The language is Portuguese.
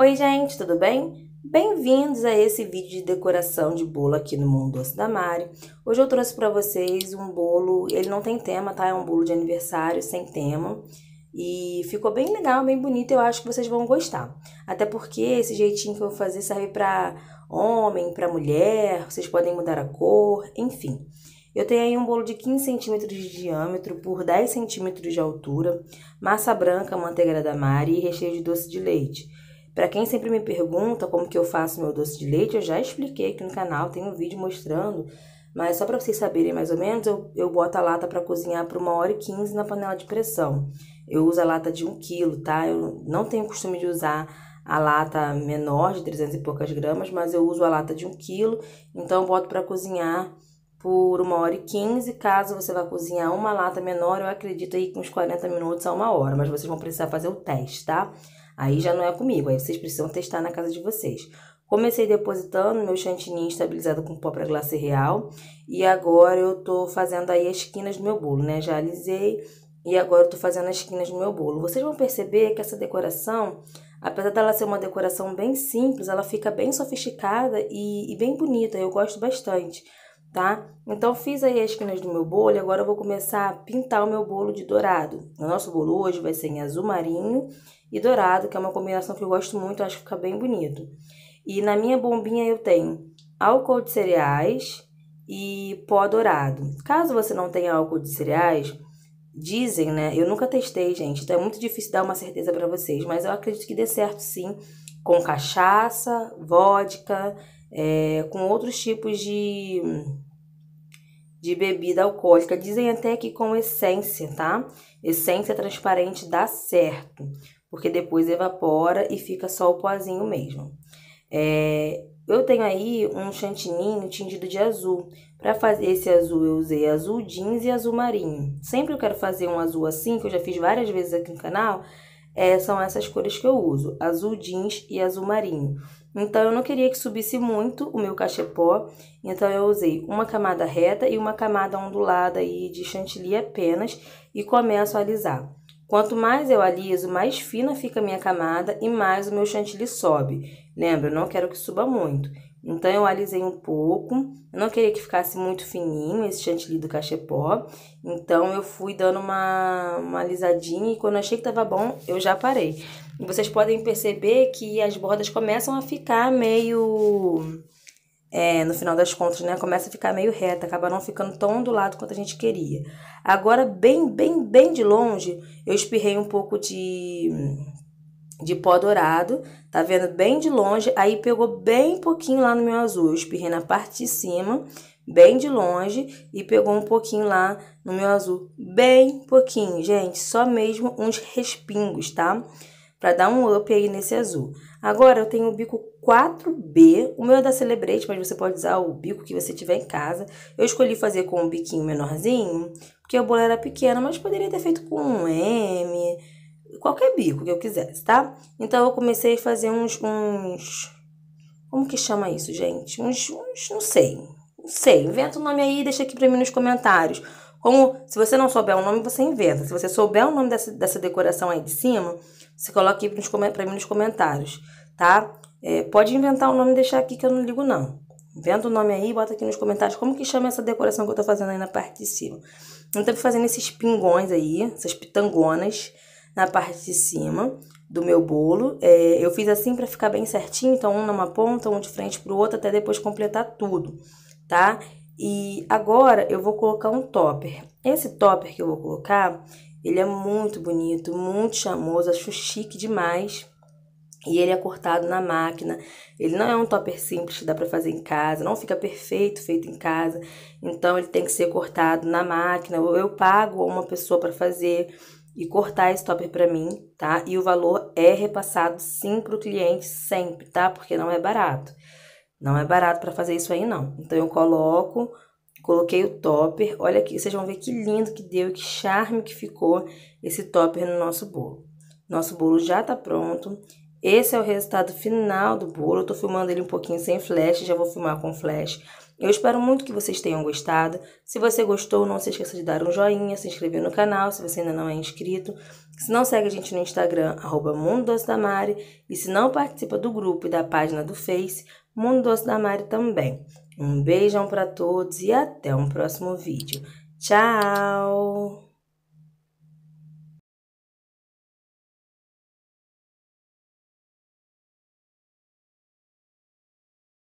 Oi gente, tudo bem? Bem-vindos a esse vídeo de decoração de bolo aqui no Mundo Doce da Mari. Hoje eu trouxe para vocês um bolo, ele não tem tema, tá? É um bolo de aniversário sem tema. E ficou bem legal, bem bonito, eu acho que vocês vão gostar. Até porque esse jeitinho que eu vou fazer serve para homem, para mulher, vocês podem mudar a cor, enfim. Eu tenho aí um bolo de 15 centímetros de diâmetro por 10 centímetros de altura, massa branca, manteiga da Mari e recheio de doce de leite. Para quem sempre me pergunta como que eu faço meu doce de leite, eu já expliquei aqui no canal, tem um vídeo mostrando, mas só para vocês saberem mais ou menos, eu, eu boto a lata para cozinhar por uma hora e quinze na panela de pressão. Eu uso a lata de um quilo, tá? Eu não tenho costume de usar a lata menor de 300 e poucas gramas, mas eu uso a lata de 1 quilo, então eu boto para cozinhar por 1 hora e 15. Caso você vá cozinhar uma lata menor, eu acredito aí que uns 40 minutos a uma hora, mas vocês vão precisar fazer o teste, tá? Aí já não é comigo, aí vocês precisam testar na casa de vocês. Comecei depositando meu chantininho estabilizado com pó para glacê real e agora eu tô fazendo aí as esquinas do meu bolo, né? Já alisei e agora eu tô fazendo as esquinas do meu bolo. Vocês vão perceber que essa decoração, apesar dela ser uma decoração bem simples, ela fica bem sofisticada e, e bem bonita, eu gosto bastante tá? Então, fiz aí as esquinas do meu bolo e agora eu vou começar a pintar o meu bolo de dourado. O nosso bolo hoje vai ser em azul marinho e dourado, que é uma combinação que eu gosto muito, acho que fica bem bonito. E na minha bombinha eu tenho álcool de cereais e pó dourado. Caso você não tenha álcool de cereais, dizem, né? Eu nunca testei, gente, então é muito difícil dar uma certeza para vocês, mas eu acredito que dê certo sim com cachaça, vodka, é, com outros tipos de, de bebida alcoólica. Dizem até que com essência, tá? Essência transparente dá certo porque depois evapora e fica só o pozinho mesmo. É, eu tenho aí um chantininho tingido de azul. Para fazer esse azul, eu usei azul jeans e azul marinho. Sempre eu quero fazer um azul assim, que eu já fiz várias vezes aqui no canal, é, são essas cores que eu uso, azul jeans e azul marinho. Então, eu não queria que subisse muito o meu cachepó, então eu usei uma camada reta e uma camada ondulada aí de chantilly apenas e começo a alisar. Quanto mais eu aliso, mais fina fica a minha camada e mais o meu chantilly sobe. Lembra, eu não quero que suba muito. Então, eu alisei um pouco, eu não queria que ficasse muito fininho esse chantilly do cachepó. Então, eu fui dando uma, uma alisadinha e quando eu achei que tava bom, eu já parei. E vocês podem perceber que as bordas começam a ficar meio é, no final das contas, né, começa a ficar meio reta, acaba não ficando tão ondulado quanto a gente queria. Agora, bem, bem, bem de longe, eu espirrei um pouco de, de pó dourado, tá vendo? Bem de longe, aí pegou bem pouquinho lá no meu azul. Eu espirrei na parte de cima, bem de longe, e pegou um pouquinho lá no meu azul. Bem pouquinho, gente, só mesmo uns respingos, tá? Pra dar um up aí nesse azul. Agora, eu tenho o bico 4B. O meu é da Celebrate, mas você pode usar o bico que você tiver em casa. Eu escolhi fazer com um biquinho menorzinho, porque a bola era pequena, mas poderia ter feito com um M, qualquer bico que eu quisesse, tá? Então eu comecei a fazer uns. uns como que chama isso, gente? Uns. uns não sei. Não sei. Inventa o um nome aí e deixa aqui pra mim nos comentários. Como se você não souber o nome, você inventa. Se você souber o nome dessa, dessa decoração aí de cima, você coloca aqui pra mim nos comentários, tá? É, pode inventar o um nome e deixar aqui que eu não ligo, não. Inventa o nome aí, bota aqui nos comentários como que chama essa decoração que eu tô fazendo aí na parte de cima. Então, eu tô fazendo esses pingões aí, essas pitangonas na parte de cima do meu bolo. É, eu fiz assim pra ficar bem certinho, então um numa ponta, um de frente pro outro, até depois completar tudo, tá? E agora eu vou colocar um topper. Esse topper que eu vou colocar, ele é muito bonito, muito chamoso, acho chique demais. E ele é cortado na máquina. Ele não é um topper simples que dá para fazer em casa, não fica perfeito feito em casa. Então ele tem que ser cortado na máquina. Ou eu pago uma pessoa para fazer e cortar esse topper para mim, tá? E o valor é repassado sim para o cliente sempre, tá? Porque não é barato. Não é barato para fazer isso aí não. Então eu coloco, coloquei o topper. Olha aqui, vocês vão ver que lindo que deu, que charme que ficou esse topper no nosso bolo. Nosso bolo já tá pronto. Esse é o resultado final do bolo. Eu tô filmando ele um pouquinho sem flash, já vou filmar com flash. Eu espero muito que vocês tenham gostado. Se você gostou, não se esqueça de dar um joinha, se inscrever no canal se você ainda não é inscrito. Se não segue a gente no Instagram, arroba Mundo Doce da Mari. E se não participa do grupo e da página do Face, Mundo Doce da Mari também. Um beijão para todos e até um próximo vídeo. Tchau!